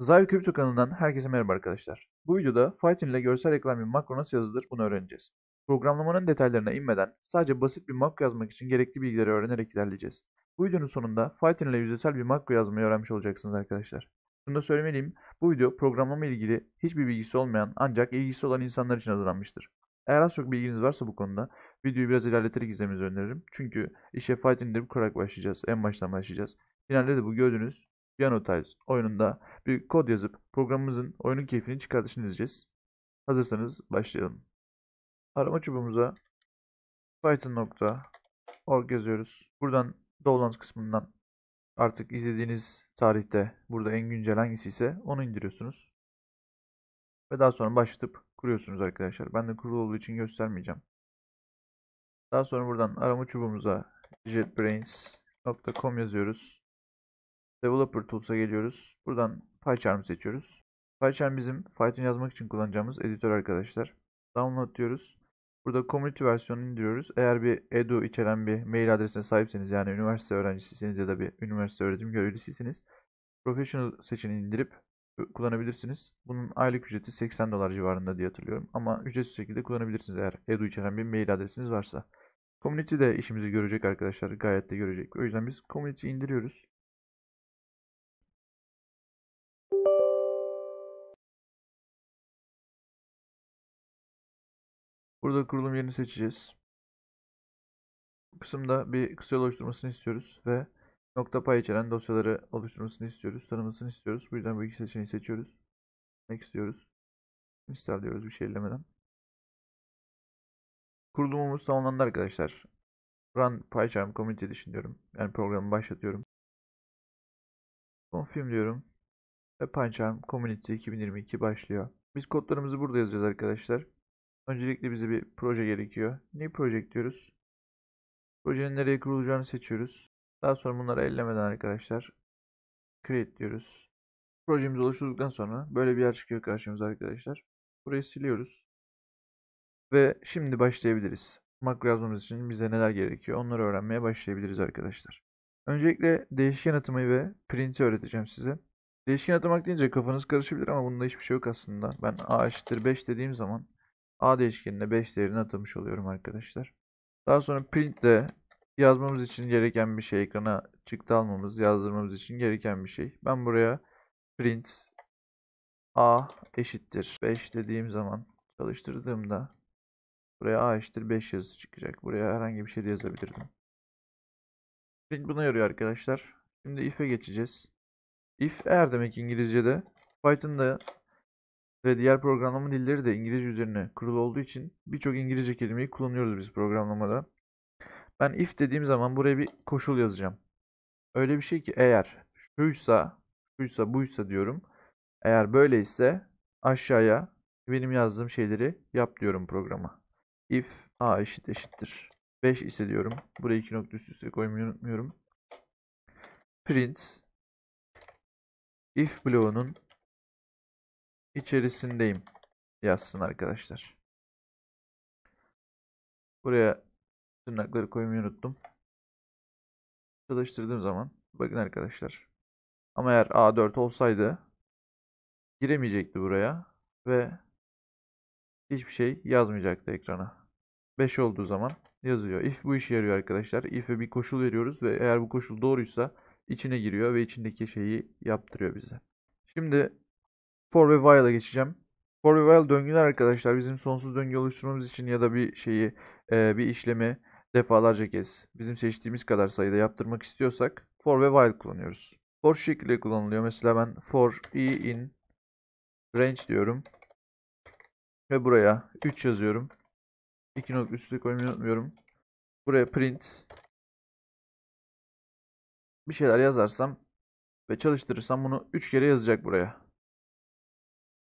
Zavi Kripto kanalından herkese merhaba arkadaşlar. Bu videoda Python ile görsel reklam bir makro nasıl yazılır bunu öğreneceğiz. Programlamanın detaylarına inmeden sadece basit bir makro yazmak için gerekli bilgileri öğrenerek ilerleyeceğiz. Bu videonun sonunda Python ile yüzeysel bir makro yazmayı öğrenmiş olacaksınız arkadaşlar. Şunu da söylemeliyim, bu video programlama ilgili hiçbir bilgisi olmayan ancak ilgisi olan insanlar için hazırlanmıştır. Eğer az çok bilginiz varsa bu konuda videoyu biraz ilerleterek izlemenizi öneririm. Çünkü işe Python'de bir kurarak başlayacağız, en baştan başlayacağız. Finalde de bu gördüğünüz Piano Tiles oyununda bir kod yazıp programımızın oyunun keyfini çıkartışını izleyeceğiz. Hazırsanız başlayalım. Arama çubuğumuza python.org yazıyoruz. Buradan download kısmından artık izlediğiniz tarihte burada en güncel hangisi ise onu indiriyorsunuz. Ve daha sonra başlatıp kuruyorsunuz arkadaşlar. Ben de kurulu olduğu için göstermeyeceğim. Daha sonra buradan arama çubuğumuza jetbrains.com yazıyoruz. Developer Tools'a geliyoruz. Buradan PyCharm'ı seçiyoruz. PyCharm bizim Python yazmak için kullanacağımız editör arkadaşlar. Download diyoruz. Burada community versiyonunu indiriyoruz. Eğer bir edu içeren bir mail adresine sahipseniz yani üniversite öğrencisiyseniz ya da bir üniversite öğretim görevlisiyseniz professional seçeneğini indirip e, kullanabilirsiniz. Bunun aylık ücreti 80 dolar civarında diye hatırlıyorum. Ama ücretsiz şekilde kullanabilirsiniz eğer edu içeren bir mail adresiniz varsa. Community de işimizi görecek arkadaşlar. Gayet de görecek. O yüzden biz community indiriyoruz. Burada kurulum yerini seçeceğiz. Bu kısımda bir kısa oluşturmasını istiyoruz ve nokta pay içeren dosyaları oluşturmasını istiyoruz, tanımasını istiyoruz. Bu yüzden bu iki seçeneği seçiyoruz. Ne istiyoruz? İster diyoruz bir şey ellemeden. Kurulumumuz tamamlandı arkadaşlar. Run PyCharm Community düşünüyorum. Yani programı başlatıyorum. Confirm diyorum. Ve PyCharm Community 2022 başlıyor. Biz kodlarımızı burada yazacağız arkadaşlar. Öncelikle bize bir proje gerekiyor. Ne Project diyoruz. Projenin nereye kurulacağını seçiyoruz. Daha sonra bunları ellemeden arkadaşlar create diyoruz. Projemiz oluşturduktan sonra böyle bir yer çıkıyor karşımıza arkadaşlar. Burayı siliyoruz. Ve şimdi başlayabiliriz. Makro yazmamız için bize neler gerekiyor onları öğrenmeye başlayabiliriz arkadaşlar. Öncelikle değişken atamayı ve print'i öğreteceğim size. Değişken atamak deyince kafanız karışabilir ama bunda hiçbir şey yok aslında. Ben a eşittir 5 dediğim zaman A değişkenine 5 değerini atamış oluyorum arkadaşlar. Daha sonra print de yazmamız için gereken bir şey ekrana çıktı almamız, yazdırmamız için gereken bir şey. Ben buraya print a eşittir 5 dediğim zaman çalıştırdığımda buraya a eşittir 5 yazısı çıkacak. Buraya herhangi bir şey de yazabilirdim. Print buna yarıyor arkadaşlar. Şimdi if'e geçeceğiz. If eğer demek İngilizce'de. Python'da ve diğer programlama dilleri de İngilizce üzerine kurulu olduğu için birçok İngilizce kelimeyi kullanıyoruz biz programlamada. Ben if dediğim zaman buraya bir koşul yazacağım. Öyle bir şey ki eğer şuysa, şuysa buysa diyorum. Eğer böyleyse aşağıya benim yazdığım şeyleri yap diyorum programa. If a eşit eşittir. 5 ise diyorum. Buraya iki nokta üst üste koymayı unutmuyorum. Print if bloğunun içerisindeyim yazsın arkadaşlar. Buraya tırnakları koymayı unuttum. Çalıştırdığım zaman bakın arkadaşlar. Ama eğer A4 olsaydı giremeyecekti buraya ve hiçbir şey yazmayacaktı ekrana. 5 olduğu zaman yazıyor. If bu işe yarıyor arkadaşlar. If'e bir koşul veriyoruz ve eğer bu koşul doğruysa içine giriyor ve içindeki şeyi yaptırıyor bize. Şimdi for ve while'a geçeceğim. For ve while döngüler arkadaşlar bizim sonsuz döngü oluşturmamız için ya da bir şeyi e, bir işlemi defalarca kez bizim seçtiğimiz kadar sayıda yaptırmak istiyorsak for ve while kullanıyoruz. For şu şekilde kullanılıyor. Mesela ben for i in range diyorum. Ve buraya 3 yazıyorum. 2 nokta üstü koymayı unutmuyorum. Buraya print bir şeyler yazarsam ve çalıştırırsam bunu 3 kere yazacak buraya.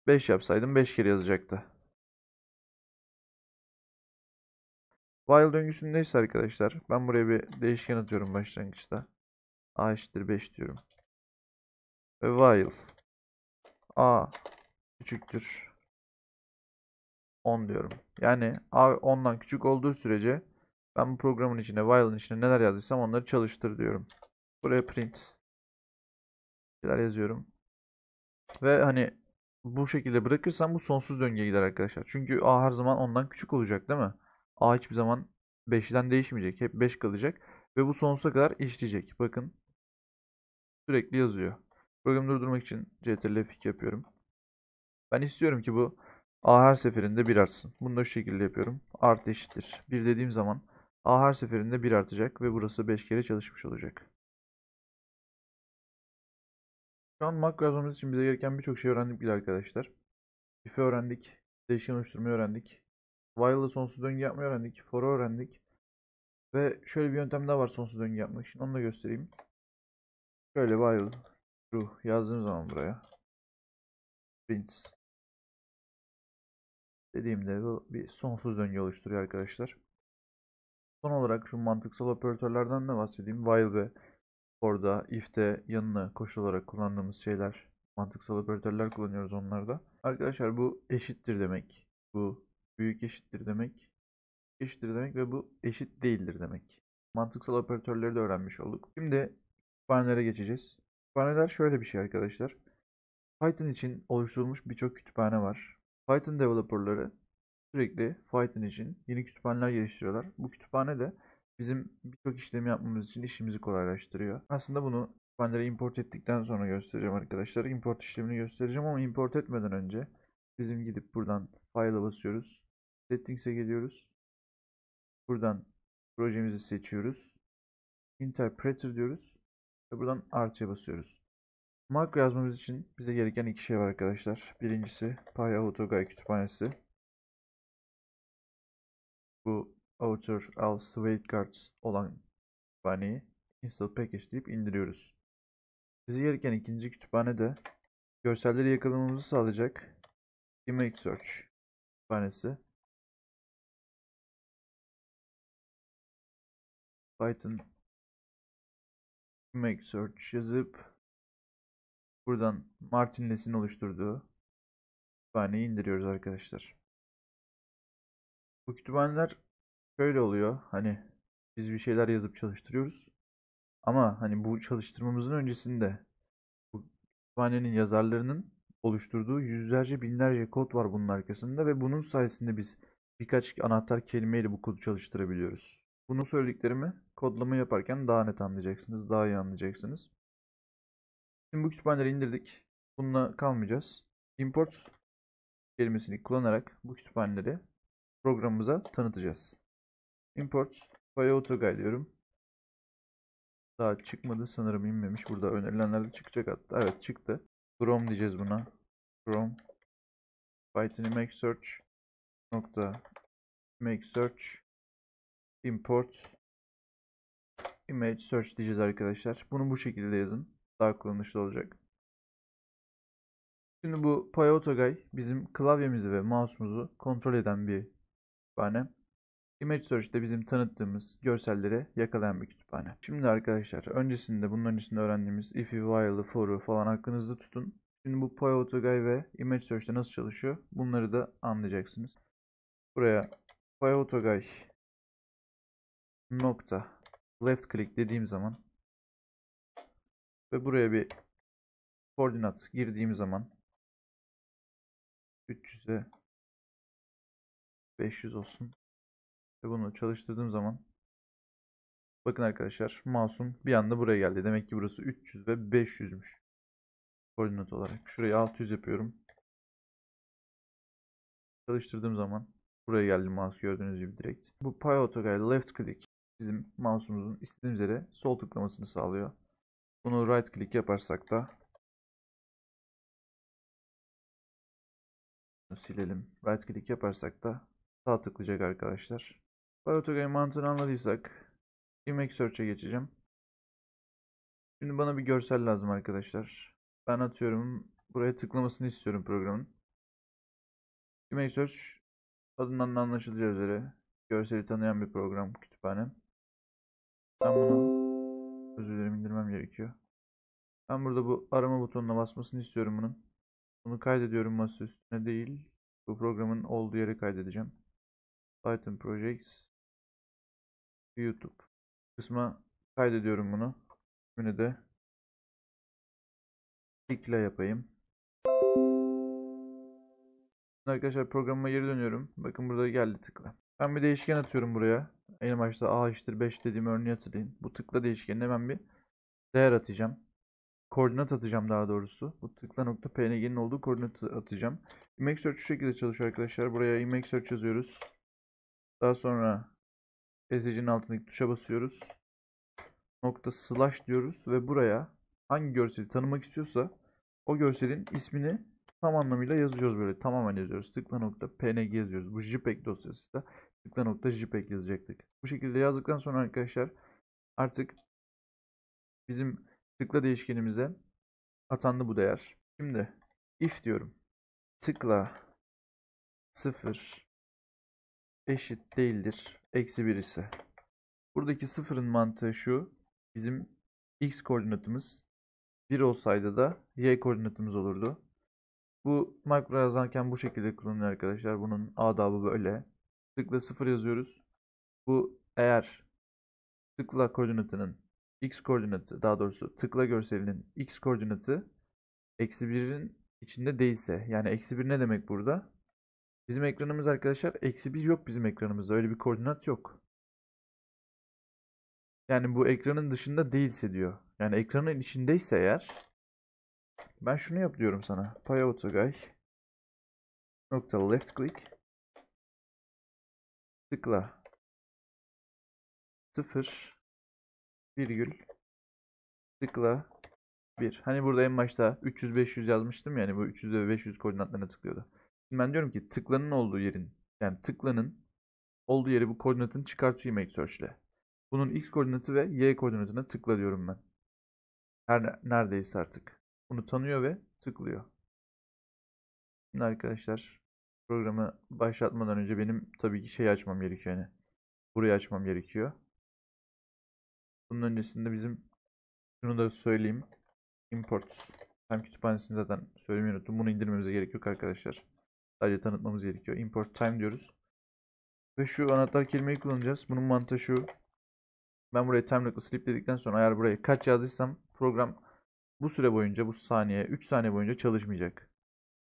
5 yapsaydım 5 kere yazacaktı. While döngüsünün neyse arkadaşlar ben buraya bir değişken atıyorum başlangıçta. A eşittir 5 diyorum. Ve while A küçüktür 10 diyorum. Yani A 10'dan küçük olduğu sürece ben bu programın içine while'ın içine neler yazdıysam onları çalıştır diyorum. Buraya print şeyler yazıyorum. Ve hani bu şekilde bırakırsan bu sonsuz döngüye gider arkadaşlar. Çünkü A her zaman ondan küçük olacak değil mi? A hiçbir zaman 5'ten değişmeyecek. Hep 5 kalacak. Ve bu sonsuza kadar işleyecek. Bakın sürekli yazıyor. Programı durdurmak için CTRL F2 yapıyorum. Ben istiyorum ki bu A her seferinde 1 artsın. Bunu da şu şekilde yapıyorum. Art eşittir. 1 dediğim zaman A her seferinde 1 artacak ve burası 5 kere çalışmış olacak. Şu an makro yazmamız için bize gereken birçok şey öğrendik bile arkadaşlar. If'i öğrendik. Değişken oluşturmayı öğrendik. While'da sonsuz döngü yapmayı öğrendik. For'u öğrendik. Ve şöyle bir yöntem daha var sonsuz döngü yapmak için. Onu da göstereyim. Şöyle while true yazdığım zaman buraya. Print. Dediğimde bu bir sonsuz döngü oluşturuyor arkadaşlar. Son olarak şu mantıksal operatörlerden de bahsedeyim. While ve Orada if'te yanına koşul olarak kullandığımız şeyler, mantıksal operatörler kullanıyoruz onlarda. Arkadaşlar bu eşittir demek. Bu büyük eşittir demek. Eşittir demek ve bu eşit değildir demek. Mantıksal operatörleri de öğrenmiş olduk. Şimdi kütüphanelere geçeceğiz. Kütüphaneler şöyle bir şey arkadaşlar. Python için oluşturulmuş birçok kütüphane var. Python developerları sürekli Python için yeni kütüphaneler geliştiriyorlar. Bu kütüphane de bizim birçok işlemi yapmamız için işimizi kolaylaştırıyor. Aslında bunu Finder'a import ettikten sonra göstereceğim arkadaşlar. Import işlemini göstereceğim ama import etmeden önce bizim gidip buradan file'a basıyoruz. Settings'e geliyoruz. Buradan projemizi seçiyoruz. Interpreter diyoruz. Ve buradan artıya basıyoruz. Macro yazmamız için bize gereken iki şey var arkadaşlar. Birincisi PyAutoGuy kütüphanesi. Bu Outer All Safeguards olan kütüphaneyi install package deyip indiriyoruz. Bizi gereken ikinci kütüphane de görselleri yakalamamızı sağlayacak Image Search kütüphanesi. Python Image Search yazıp buradan Martin Les'in oluşturduğu kütüphaneyi indiriyoruz arkadaşlar. Bu kütüphaneler şöyle oluyor. Hani biz bir şeyler yazıp çalıştırıyoruz. Ama hani bu çalıştırmamızın öncesinde bu kütüphanenin yazarlarının oluşturduğu yüzlerce binlerce kod var bunun arkasında ve bunun sayesinde biz birkaç anahtar kelimeyle bu kodu çalıştırabiliyoruz. Bunu söylediklerimi kodlama yaparken daha net anlayacaksınız, daha iyi anlayacaksınız. Şimdi bu kütüphaneleri indirdik. Bununla kalmayacağız. Import kelimesini kullanarak bu kütüphaneleri programımıza tanıtacağız. Import FireAutoGuy diyorum. Daha çıkmadı sanırım inmemiş. Burada önerilenlerde çıkacak hatta. Evet çıktı. Chrome diyeceğiz buna. Chrome Python make search nokta make search import image search diyeceğiz arkadaşlar. Bunu bu şekilde yazın. Daha kullanışlı olacak. Şimdi bu PyAutoGuy bizim klavyemizi ve mouse'umuzu kontrol eden bir bahane. Image Search'te bizim tanıttığımız görselleri yakalayan bir kütüphane. Şimdi arkadaşlar öncesinde bunun öncesinde öğrendiğimiz if'i, while'ı, for'u falan aklınızda tutun. Şimdi bu PyAutoGuy ve Image Search'te nasıl çalışıyor bunları da anlayacaksınız. Buraya PyAutoGuy nokta left click dediğim zaman ve buraya bir koordinat girdiğim zaman 300'e 500 olsun. Ve bunu çalıştırdığım zaman bakın arkadaşlar masum bir anda buraya geldi. Demek ki burası 300 ve 500'müş. Koordinat olarak. Şurayı 600 yapıyorum. Çalıştırdığım zaman buraya geldi mouse gördüğünüz gibi direkt. Bu Pi AutoGuide left click bizim mouse'umuzun istediğimiz yere sol tıklamasını sağlıyor. Bunu right click yaparsak da silelim. Right click yaparsak da sağ tıklayacak arkadaşlar. Biotogay mantığını anladıysak Image Search'e geçeceğim. Şimdi bana bir görsel lazım arkadaşlar. Ben atıyorum. Buraya tıklamasını istiyorum programın. Image Search adından da anlaşılacağı üzere görseli tanıyan bir program kütüphane. Ben bunu özür dilerim indirmem gerekiyor. Ben burada bu arama butonuna basmasını istiyorum bunun. Bunu kaydediyorum masa üstüne değil. Bu programın olduğu yere kaydedeceğim. Python Projects YouTube kısma kaydediyorum bunu. Şimdi de tıkla yapayım. Arkadaşlar programıma geri dönüyorum. Bakın burada geldi tıkla. Ben bir değişken atıyorum buraya. En başta A eşittir 5 dediğim örneği hatırlayın. Bu tıkla değişkenine ben bir değer atacağım. Koordinat atacağım daha doğrusu. Bu tıkla nokta png'nin olduğu koordinatı atacağım. Image search şu şekilde çalışıyor arkadaşlar. Buraya image search yazıyoruz. Daha sonra Ezicinin altındaki tuşa basıyoruz. Nokta slash diyoruz ve buraya hangi görseli tanımak istiyorsa o görselin ismini tam anlamıyla yazıyoruz böyle. Tamamen yazıyoruz. Tıkla nokta png yazıyoruz. Bu jpeg dosyası da tıkla nokta jpeg yazacaktık. Bu şekilde yazdıktan sonra arkadaşlar artık bizim tıkla değişkenimize atandı bu değer. Şimdi if diyorum. Tıkla 0 eşit değildir. Eksi 1 ise. Buradaki sıfırın mantığı şu. Bizim x koordinatımız 1 olsaydı da y koordinatımız olurdu. Bu makro yazarken bu şekilde kullanılıyor arkadaşlar. Bunun adabı böyle. Tıkla sıfır yazıyoruz. Bu eğer tıkla koordinatının x koordinatı daha doğrusu tıkla görselinin x koordinatı eksi 1'in içinde değilse yani eksi 1 ne demek burada? Bizim ekranımız arkadaşlar eksi 1 yok bizim ekranımızda. Öyle bir koordinat yok. Yani bu ekranın dışında değilse diyor. Yani ekranın içindeyse eğer ben şunu yap diyorum sana. Pay autogay nokta left click tıkla 0 virgül tıkla 1. Hani burada en başta 300-500 yazmıştım yani bu 300 ve 500 koordinatlarına tıklıyordu. Şimdi ben diyorum ki tıklanın olduğu yerin yani tıklanın olduğu yeri bu koordinatın çıkartıyor make search ile. Bunun x koordinatı ve y koordinatına tıkla diyorum ben. Her neredeyse artık. Bunu tanıyor ve tıklıyor. Şimdi arkadaşlar programı başlatmadan önce benim tabii ki şey açmam gerekiyor yani. Burayı açmam gerekiyor. Bunun öncesinde bizim şunu da söyleyeyim. Import. Hem kütüphanesini zaten söylemeyi unuttum. Bunu indirmemize gerek yok arkadaşlar. Sadece tanıtmamız gerekiyor. Import time diyoruz. Ve şu anahtar kelimeyi kullanacağız. Bunun mantığı şu. Ben buraya time.sleep dedikten sonra eğer buraya kaç yazdıysam program bu süre boyunca bu saniye 3 saniye boyunca çalışmayacak.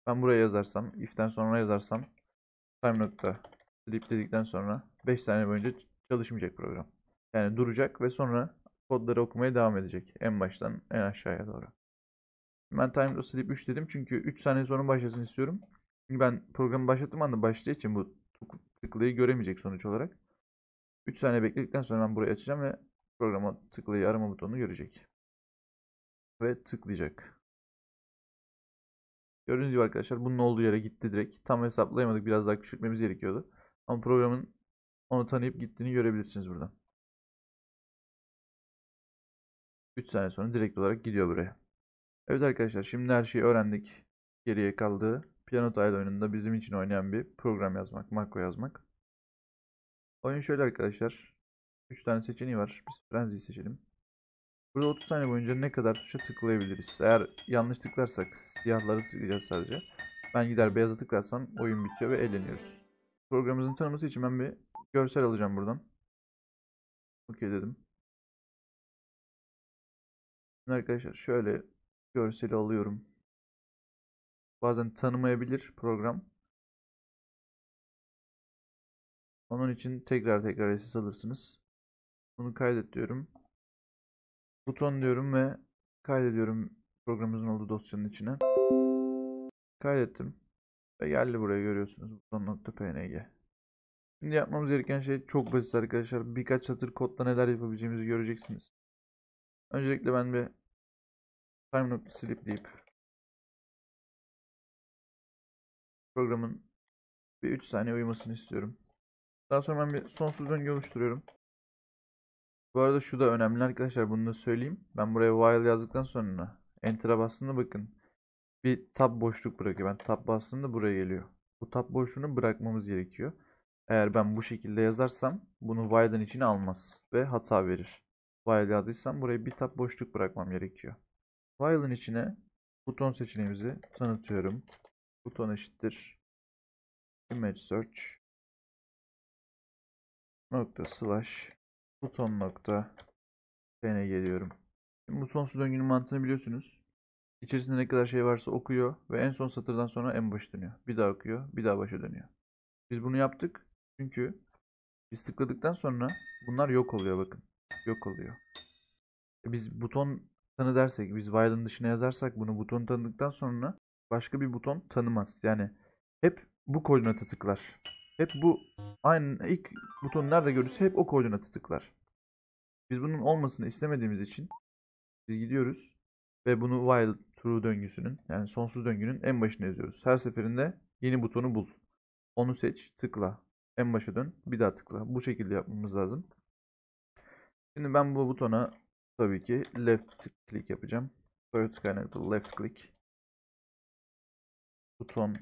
Ben buraya yazarsam if'ten sonra yazarsam time nokta sleep dedikten sonra 5 saniye boyunca çalışmayacak program. Yani duracak ve sonra kodları okumaya devam edecek. En baştan en aşağıya doğru. Ben time to sleep 3 dedim çünkü 3 saniye sonra başlasın istiyorum. Çünkü ben programı başlattığım anda başlığı için bu tıklayı göremeyecek sonuç olarak. 3 saniye bekledikten sonra ben burayı açacağım ve programa tıklayı arama butonunu görecek. Ve tıklayacak. Gördüğünüz gibi arkadaşlar bunun olduğu yere gitti direkt. Tam hesaplayamadık biraz daha küçültmemiz gerekiyordu. Ama programın onu tanıyıp gittiğini görebilirsiniz buradan. 3 saniye sonra direkt olarak gidiyor buraya. Evet arkadaşlar şimdi her şeyi öğrendik. Geriye kaldı Piyano Tile oyununda bizim için oynayan bir program yazmak, makro yazmak. Oyun şöyle arkadaşlar. 3 tane seçeneği var. Biz Frenzy'yi seçelim. Burada 30 saniye boyunca ne kadar tuşa tıklayabiliriz? Eğer yanlış tıklarsak siyahları sileceğiz sadece. Ben gider beyaza tıklarsam oyun bitiyor ve eğleniyoruz. Programımızın tanıması için ben bir görsel alacağım buradan. Okey dedim. Şimdi arkadaşlar şöyle görseli alıyorum. Bazen tanımayabilir program. Onun için tekrar tekrar SS alırsınız. Bunu kaydet diyorum. Buton diyorum ve kaydediyorum programımızın olduğu dosyanın içine. Kaydettim. Ve geldi buraya görüyorsunuz. Buton.png Şimdi yapmamız gereken şey çok basit arkadaşlar. Birkaç satır kodla neler yapabileceğimizi göreceksiniz. Öncelikle ben bir time.sleep deyip programın bir 3 saniye uyumasını istiyorum. Daha sonra ben bir sonsuz döngü oluşturuyorum. Bu arada şu da önemli arkadaşlar bunu da söyleyeyim. Ben buraya while yazdıktan sonra enter'a bastığımda bakın bir tab boşluk bırakıyor. Ben tab bastığımda buraya geliyor. Bu tab boşluğunu bırakmamız gerekiyor. Eğer ben bu şekilde yazarsam bunu while'ın içine almaz ve hata verir. While yazdıysam buraya bir tab boşluk bırakmam gerekiyor. While'ın içine buton seçeneğimizi tanıtıyorum buton eşittir image search nokta slash buton nokta pene geliyorum. Şimdi bu sonsuz döngünün mantığını biliyorsunuz. İçerisinde ne kadar şey varsa okuyor ve en son satırdan sonra en başa dönüyor. Bir daha okuyor, bir daha başa dönüyor. Biz bunu yaptık çünkü biz tıkladıktan sonra bunlar yok oluyor bakın. Yok oluyor. E biz buton tanı dersek, biz while'ın dışına yazarsak bunu buton tanıdıktan sonra Başka bir buton tanımaz. Yani hep bu koordinatı tıklar. Hep bu aynı ilk buton nerede görürse hep o koordinatı tıklar. Biz bunun olmasını istemediğimiz için biz gidiyoruz ve bunu while true döngüsünün yani sonsuz döngünün en başına yazıyoruz. Her seferinde yeni butonu bul. Onu seç, tıkla. En başa dön, bir daha tıkla. Bu şekilde yapmamız lazım. Şimdi ben bu butona tabii ki left click yapacağım. Parrot kaynaklı left click buton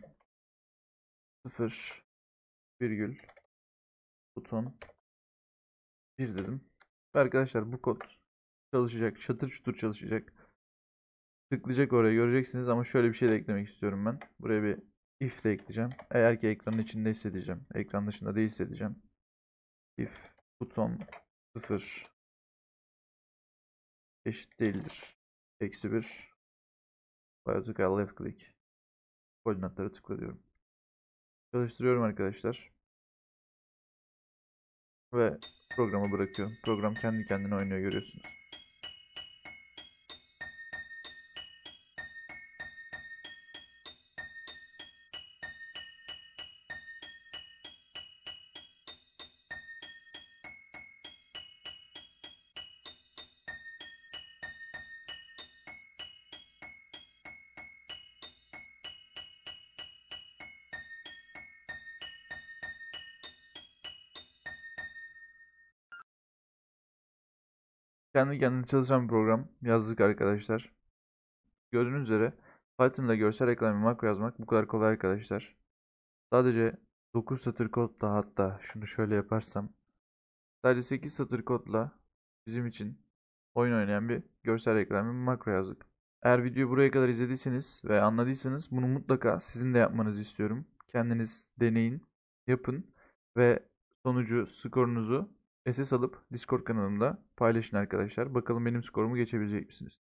0 virgül buton 1 dedim. arkadaşlar bu kod çalışacak. Çatır çutur çalışacak. Tıklayacak oraya göreceksiniz ama şöyle bir şey de eklemek istiyorum ben. Buraya bir if de ekleyeceğim. Eğer ki ekranın içinde hissedeceğim. Ekran dışında değil hissedeceğim. If buton 0 eşit değildir. Eksi 1 Biotech left click. Koordinatları tıkla Çalıştırıyorum arkadaşlar. Ve programı bırakıyorum. Program kendi kendine oynuyor görüyorsunuz. kendi kendine çalışan bir program yazdık arkadaşlar. Gördüğünüz üzere Python'da görsel reklam makro yazmak bu kadar kolay arkadaşlar. Sadece 9 satır kodla hatta şunu şöyle yaparsam. Sadece 8 satır kodla bizim için oyun oynayan bir görsel reklam makro yazdık. Eğer videoyu buraya kadar izlediyseniz ve anladıysanız bunu mutlaka sizin de yapmanızı istiyorum. Kendiniz deneyin, yapın ve sonucu, skorunuzu SS alıp Discord kanalımda paylaşın arkadaşlar. Bakalım benim skorumu geçebilecek misiniz?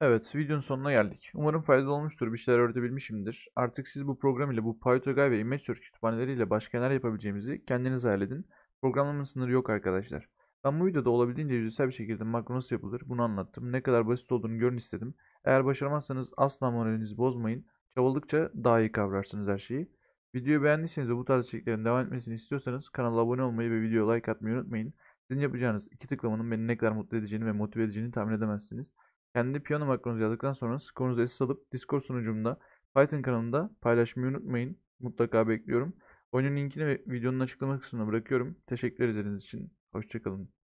Evet, videonun sonuna geldik. Umarım faydalı olmuştur, bir şeyler öğretebilmişimdir. Artık siz bu program ile bu PyTorgay ve ImageSearch kütüphaneleriyle başka neler yapabileceğimizi kendiniz hayal edin. Programlamanın sınırı yok arkadaşlar. Ben bu videoda olabildiğince yüzeysel bir şekilde makro nasıl yapılır bunu anlattım. Ne kadar basit olduğunu görün istedim. Eğer başaramazsanız asla moralinizi bozmayın. Çabaladıkça daha iyi kavrarsınız her şeyi. Videoyu beğendiyseniz ve bu tarz içeriklerin devam etmesini istiyorsanız kanala abone olmayı ve videoya like atmayı unutmayın. Sizin yapacağınız iki tıklamanın beni ne kadar mutlu edeceğini ve motive edeceğini tahmin edemezsiniz. Kendi piyano makronuzu yazdıktan sonra skorunuzu esas alıp Discord sunucumda Python kanalında paylaşmayı unutmayın. Mutlaka bekliyorum. Oyunun linkini ve videonun açıklama kısmına bırakıyorum. Teşekkür ederiz için. Hoşçakalın.